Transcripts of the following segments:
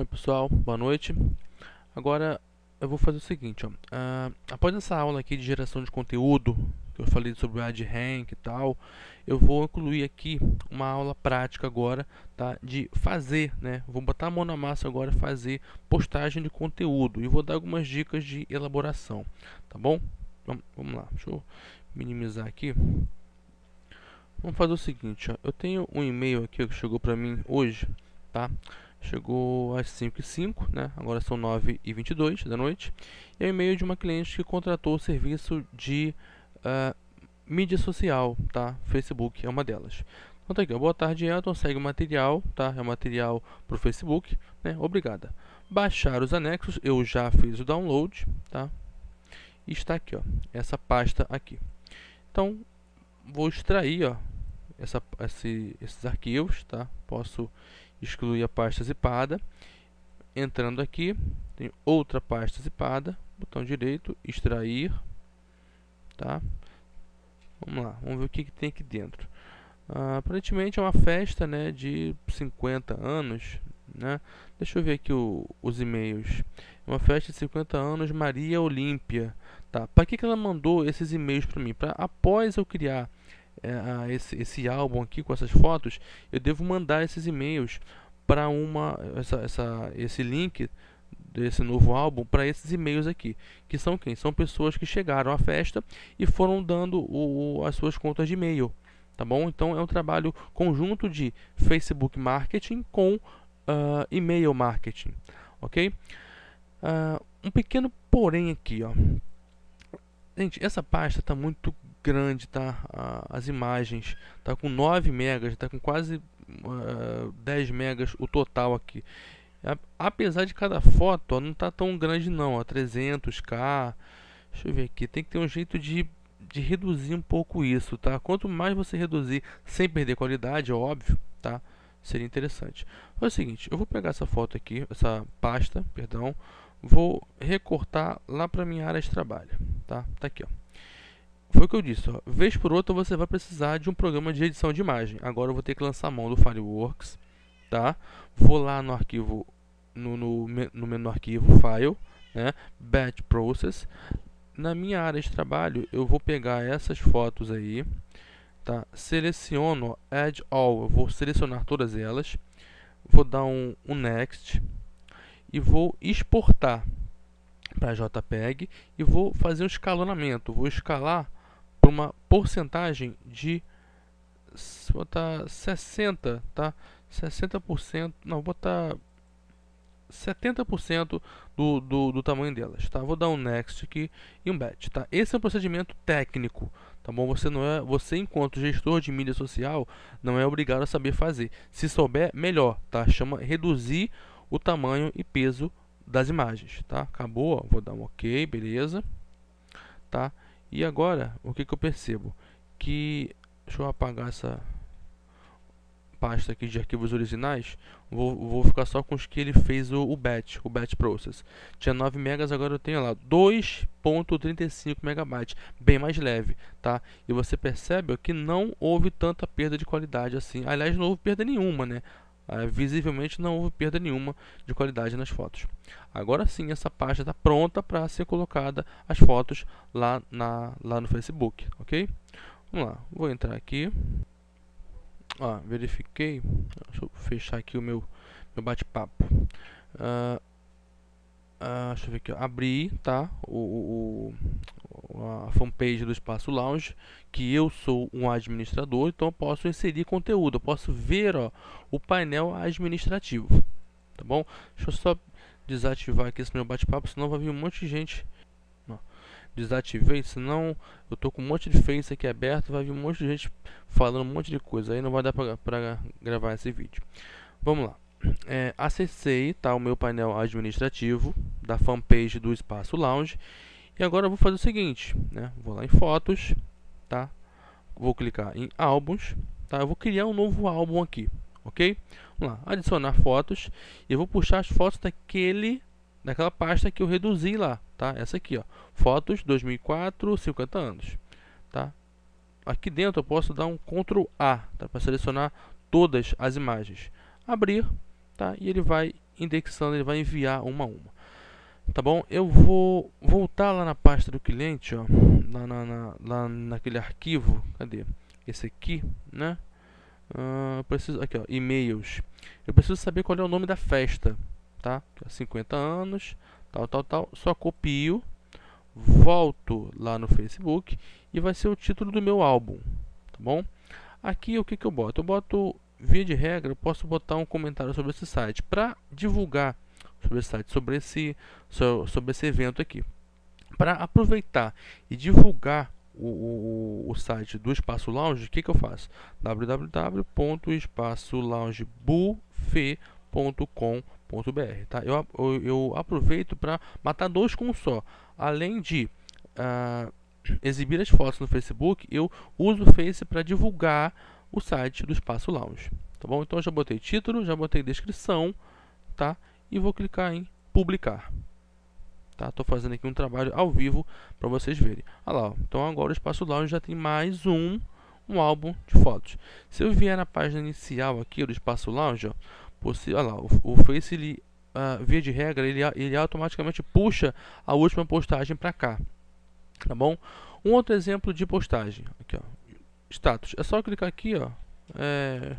Oi pessoal, boa noite. Agora eu vou fazer o seguinte, ó. Uh, após essa aula aqui de geração de conteúdo, que eu falei sobre o AdRank e tal, eu vou incluir aqui uma aula prática agora, tá? De fazer, né? Vou botar a mão na massa agora, fazer postagem de conteúdo e vou dar algumas dicas de elaboração, tá bom? Vamos, lá, deixa eu minimizar aqui. Vamos fazer o seguinte, ó. Eu tenho um e-mail aqui que chegou para mim hoje, tá? Chegou às 5 e 5, né? agora são 9 e 22 da noite. E é o e-mail de uma cliente que contratou o serviço de uh, mídia social, tá? Facebook é uma delas. Então tá aqui, boa tarde, Elton. Segue o material, tá? É o material para o Facebook, né? Obrigada. Baixar os anexos, eu já fiz o download, tá? E está aqui, ó, essa pasta aqui. Então, vou extrair, ó, essa, esse, esses arquivos, tá? Posso excluir a pasta zipada. Entrando aqui, tem outra pasta zipada, botão direito, extrair, tá? Vamos lá, vamos ver o que, que tem aqui dentro. Ah, aparentemente é uma festa, né, de 50 anos, né? Deixa eu ver aqui o, os e-mails. É uma festa de 50 anos, Maria Olímpia. Tá, para que, que ela mandou esses e-mails para mim? Para após eu criar é, esse, esse álbum aqui com essas fotos, eu devo mandar esses e-mails para uma essa, essa, esse link desse novo álbum para esses e-mails aqui, que são quem? São pessoas que chegaram à festa e foram dando o, as suas contas de e-mail, tá bom? Então é um trabalho conjunto de Facebook Marketing com uh, e-mail marketing, ok? Uh, um pequeno porém aqui, ó. Gente, essa pasta está muito grande, tá? As imagens, tá com 9 megas, tá com quase uh, ah, 10 megas o total aqui. Apesar de cada foto, ó, não tá tão grande não, ó, 300k. Deixa eu ver aqui, tem que ter um jeito de, de reduzir um pouco isso, tá? Quanto mais você reduzir sem perder qualidade, é óbvio, tá? Seria interessante. É o seguinte, eu vou pegar essa foto aqui, essa pasta, perdão, vou recortar lá para minha área de trabalho, tá? Tá aqui, ó. Foi o que eu disse, ó. vez por outra você vai precisar de um programa de edição de imagem. Agora eu vou ter que lançar a mão do Fireworks, tá? Vou lá no arquivo, no, no, no menu arquivo, File, né? Batch Process. Na minha área de trabalho, eu vou pegar essas fotos aí, tá? Seleciono Add All, eu vou selecionar todas elas. Vou dar um, um Next e vou exportar para JPEG e vou fazer um escalonamento. Vou escalar uma porcentagem de vou botar 60, tá? 60%, não, vou botar 70% do, do, do tamanho delas, tá? Vou dar um next aqui e um bet, tá? Esse é um procedimento técnico, tá bom? Você não é, você enquanto gestor de mídia social não é obrigado a saber fazer. Se souber, melhor, tá? Chama reduzir o tamanho e peso das imagens, tá? Acabou, ó. vou dar um OK, beleza? Tá? E agora, o que, que eu percebo? Que, deixa eu apagar essa pasta aqui de arquivos originais, vou, vou ficar só com os que ele fez o, o batch, o batch process. Tinha 9 megas, agora eu tenho lá 2.35 megabytes, bem mais leve, tá? E você percebe que não houve tanta perda de qualidade assim. Aliás, não houve perda nenhuma, né? Ah, visivelmente não houve perda nenhuma de qualidade nas fotos. Agora sim, essa página está pronta para ser colocada as fotos lá, na, lá no Facebook, ok? Vamos lá, vou entrar aqui. Ah, verifiquei. Deixa eu fechar aqui o meu, meu bate-papo. Uh, Uh, deixa eu ver aqui, abri tá, o, o, a fanpage do Espaço Lounge, que eu sou um administrador, então eu posso inserir conteúdo, eu posso ver ó, o painel administrativo, tá bom? Deixa eu só desativar aqui esse meu bate-papo, senão vai vir um monte de gente. desativei, senão eu tô com um monte de face aqui aberto, vai vir um monte de gente falando um monte de coisa, aí não vai dar para gravar esse vídeo. Vamos lá. É, acessei tá, o meu painel administrativo, da fanpage do Espaço Lounge. E agora eu vou fazer o seguinte, né? Vou lá em fotos, tá? Vou clicar em álbuns, tá? Eu vou criar um novo álbum aqui, ok? Vamos lá, adicionar fotos e eu vou puxar as fotos daquele, daquela pasta que eu reduzi lá, tá? Essa aqui, ó, fotos 2004, 50 anos, tá? Aqui dentro eu posso dar um Ctrl A, tá? Para selecionar todas as imagens, abrir, tá? E ele vai indexando, ele vai enviar uma a uma tá bom? Eu vou voltar lá na pasta do cliente, ó, lá, na, na, lá naquele arquivo, cadê? Esse aqui, né? Uh, preciso, aqui ó, e-mails. Eu preciso saber qual é o nome da festa, tá? 50 anos, tal, tal, tal. Só copio, volto lá no Facebook e vai ser o título do meu álbum, tá bom? Aqui o que, que eu boto? Eu boto, via de regra, eu posso botar um comentário sobre esse site para divulgar sobre esse site, sobre esse, sobre esse evento aqui. Para aproveitar e divulgar o, o, o, site do Espaço Lounge, o que, que eu faço? www.espaçolounger.buffet.com.br tá? eu, eu, eu aproveito para matar dois com um só. Além de uh, exibir as fotos no Facebook, eu uso o Face para divulgar o site do Espaço Lounge. Tá bom? Então já botei título, já botei descrição, tá? e vou clicar em publicar. Tá? Tô fazendo aqui um trabalho ao vivo para vocês verem. Ah lá, ó. então agora o espaço lounge já tem mais um um álbum de fotos. Se eu vier na página inicial aqui do espaço lounge, ó, olha lá, o, o Face ele, uh, via de regra ele, ele automaticamente puxa a última postagem para cá, tá bom? Um outro exemplo de postagem, aqui ó, status. É só clicar aqui ó, é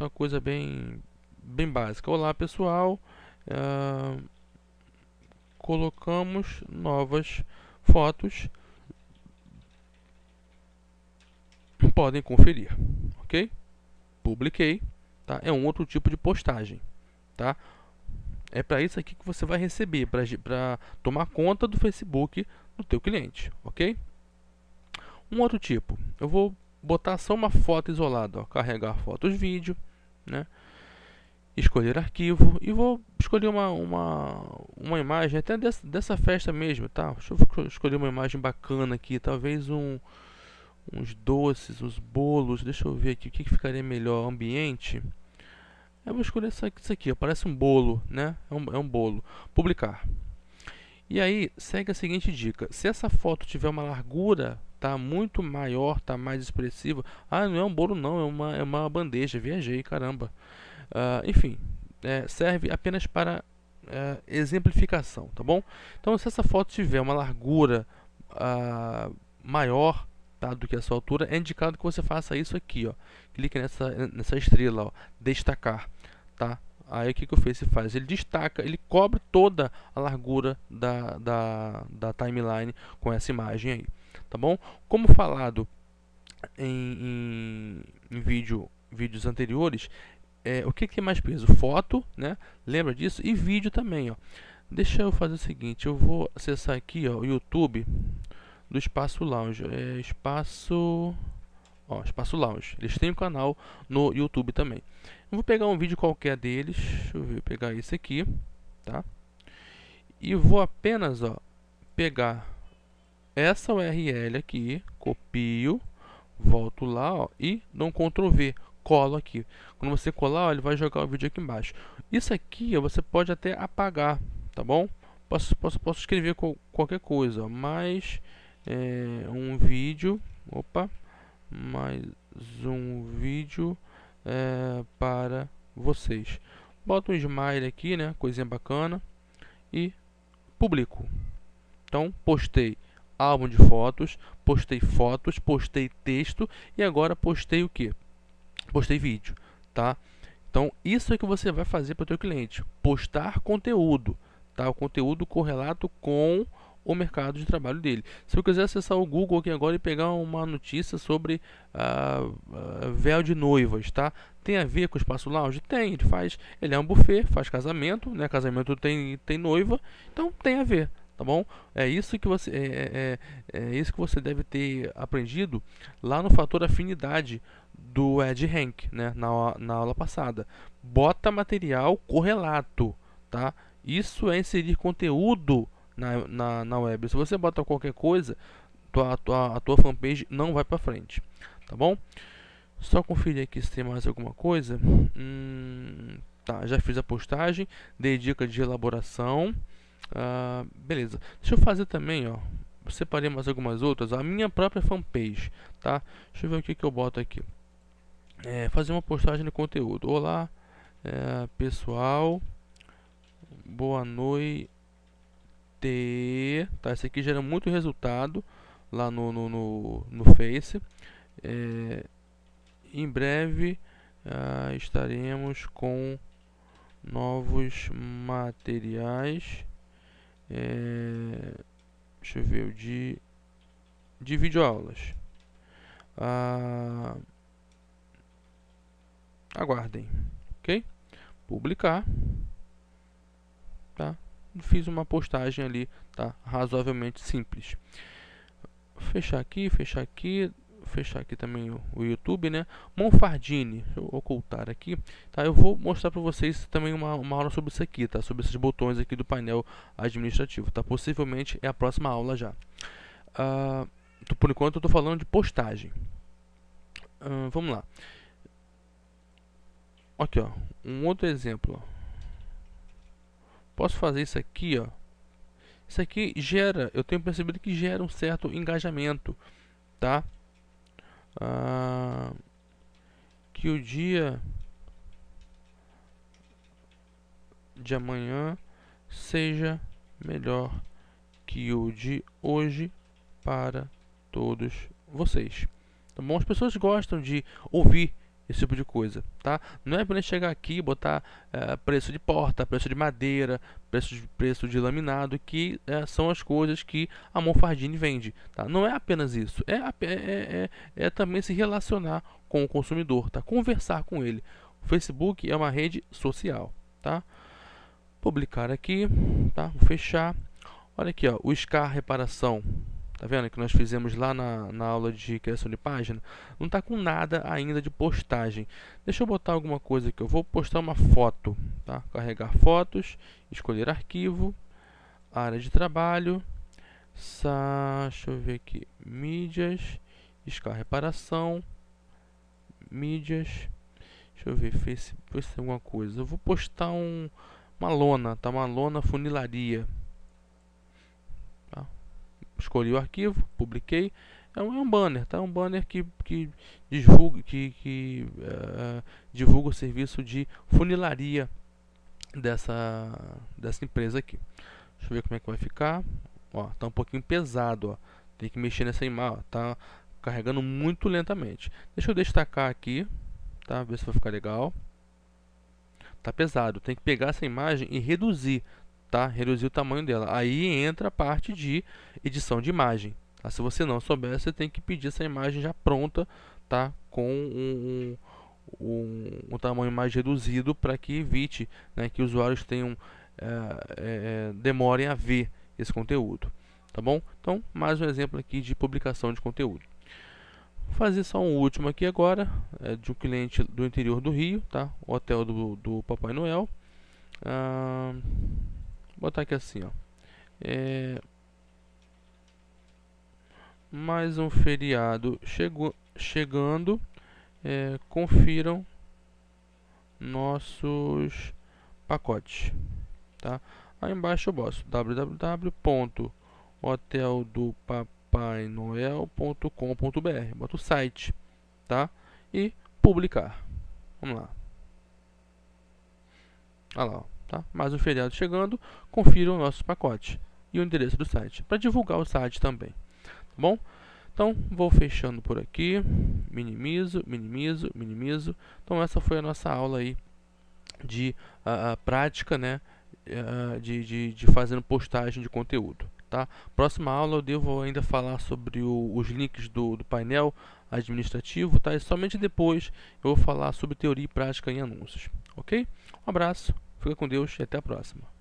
uma coisa bem bem básica. Olá pessoal, colocamos novas fotos podem conferir ok publiquei tá é um outro tipo de postagem tá é para isso aqui que você vai receber para tomar conta do Facebook do teu cliente ok um outro tipo eu vou botar só uma foto isolada ó, carregar fotos vídeo né escolher arquivo e vou escolher uma, uma, uma imagem até dessa, dessa festa mesmo, tá? Deixa eu escolher uma imagem bacana aqui, talvez um, uns doces, uns bolos, deixa eu ver aqui o que, que ficaria melhor, ambiente. Eu vou escolher isso aqui, isso aqui parece um bolo, né? É um, é um bolo. Publicar. E aí, segue a seguinte dica. Se essa foto tiver uma largura tá muito maior, tá mais expressiva... Ah, não é um bolo não, é uma, é uma bandeja, viajei, caramba. Uh, enfim, é, serve apenas para é, exemplificação, tá bom? Então, se essa foto tiver uma largura uh, maior tá, do que a sua altura, é indicado que você faça isso aqui, ó. Clique nessa, nessa estrela, ó, destacar, tá? Aí o que, que o Face faz? Ele destaca, ele cobre toda a largura da, da, da timeline com essa imagem aí, tá bom? Como falado em, em, em vídeo, vídeos anteriores, é, o que, que mais peso? Foto, né? Lembra disso? E vídeo também, ó. Deixa eu fazer o seguinte, eu vou acessar aqui, ó, o YouTube do Espaço Lounge. É, espaço... Ó, Espaço Lounge. Eles têm um canal no YouTube também. Eu vou pegar um vídeo qualquer deles. Deixa eu ver, pegar esse aqui, tá? E vou apenas, ó, pegar essa URL aqui, copio, volto lá, ó, e dou um Ctrl V colo aqui. Quando você colar, ó, ele vai jogar o vídeo aqui embaixo. Isso aqui você pode até apagar, tá bom? Posso, posso, posso escrever co qualquer coisa, mais é, um vídeo, opa, mais um vídeo é, para vocês. Bota um smile aqui, né, coisinha bacana, e publico. Então, postei álbum de fotos, postei fotos, postei texto e agora postei o que? postei vídeo, tá? Então, isso é que você vai fazer para o teu cliente, postar conteúdo, tá? O conteúdo correlato com o mercado de trabalho dele. Se eu quiser acessar o Google aqui agora e pegar uma notícia sobre ah, ah, véu de noivas, tá? Tem a ver com o espaço lounge? Tem, ele faz, ele é um buffet, faz casamento, né? Casamento tem, tem noiva, então tem a ver, tá bom? É isso que você é, é, é, é, isso que você deve ter aprendido lá no fator afinidade do Ed Hank, né? Na, na aula passada. Bota material correlato, tá? Isso é inserir conteúdo na, na, na web. Se você bota qualquer coisa, tua, tua, a tua fanpage não vai para frente, tá bom? Só conferir aqui se tem mais alguma coisa. Hum, tá, já fiz a postagem, dei dica de elaboração. Ah, beleza. Deixa eu fazer também, ó. Separei mais algumas outras. A minha própria fanpage, tá? Deixa eu ver o que, que eu boto aqui. É, fazer uma postagem de conteúdo. Olá, é, pessoal. Boa noite. Tá? Esse aqui gera muito resultado lá no, no, no, no Face. É, em breve uh, estaremos com novos materiais é, deixa eu ver, o de, de videoaulas. Ah, aguardem, ok? Publicar. Tá? Fiz uma postagem ali, tá? Razoavelmente simples. Fechar aqui, fechar aqui, fechar aqui também o, YouTube, né? Monfardini, deixa eu ocultar aqui, tá? Eu vou mostrar para vocês também uma, uma aula sobre isso aqui, tá? Sobre esses botões aqui do painel administrativo, tá? Possivelmente é a próxima aula já. Uh, por enquanto eu estou falando de postagem. Uh, vamos lá. Aqui, ó, um outro exemplo. Ó. Posso fazer isso aqui, ó. Isso aqui gera, eu tenho percebido que gera um certo engajamento, tá? Ah, que o dia de amanhã seja melhor que o de hoje para todos vocês. Tá bom? As pessoas gostam de ouvir esse tipo de coisa, tá? Não é apenas chegar aqui e botar é, preço de porta, preço de madeira, preço de, preço de laminado, que é, são as coisas que a Monfardini vende, tá? Não é apenas isso, é é, é, é, é, também se relacionar com o consumidor, tá? Conversar com ele. O Facebook é uma rede social, tá? Publicar aqui, tá? Vou fechar. Olha aqui, ó, o Scar Reparação tá vendo? Que nós fizemos lá na, na aula de criação de página. Não está com nada ainda de postagem. Deixa eu botar alguma coisa aqui. Eu vou postar uma foto, tá? Carregar fotos, escolher arquivo, área de trabalho, sa... deixa eu ver aqui, mídias, escar reparação, mídias, deixa eu ver, Facebook, se tem alguma coisa. Eu vou postar um, uma lona, tá? Uma lona funilaria escolhi o arquivo, publiquei. É um, é um banner, tá? É um banner que, que divulga, que, que uh, divulga o serviço de funilaria dessa, dessa empresa aqui. Deixa eu ver como é que vai ficar. Ó, tá um pouquinho pesado, ó. Tem que mexer nessa imagem, tá carregando muito lentamente. Deixa eu destacar aqui, tá? Ver se vai ficar legal tá pesado. Tem que pegar essa imagem e reduzir, tá? Reduzir o tamanho dela. Aí entra a parte de edição de imagem. Tá? Se você não souber, você tem que pedir essa imagem já pronta, tá? Com um, um, um, um tamanho mais reduzido para que evite né, que usuários tenham é, é, demorem a ver esse conteúdo, tá bom? Então, mais um exemplo aqui de publicação de conteúdo. Vou fazer só um último aqui agora, é, de um cliente do interior do Rio, tá? O hotel do, do Papai Noel. Ah, botar aqui assim, ó. É... Mais um feriado chegou, chegando. É, confiram nossos pacotes, tá? Aí embaixo eu boto www.hoteldopapainoel.com.br, bota o site, tá? E publicar. Vamos lá. Olha lá, ó. Tá? Mas o feriado chegando, confira o nosso pacote e o endereço do site, para divulgar o site também. Tá bom? Então, vou fechando por aqui, minimizo, minimizo, minimizo. Então, essa foi a nossa aula aí de uh, prática, né? Uh, de, de, de fazendo postagem de conteúdo. Tá? Próxima aula eu devo ainda falar sobre o, os links do, do, painel administrativo, tá? E somente depois eu vou falar sobre teoria e prática em anúncios, ok? Um abraço. Fica com Deus e até a próxima.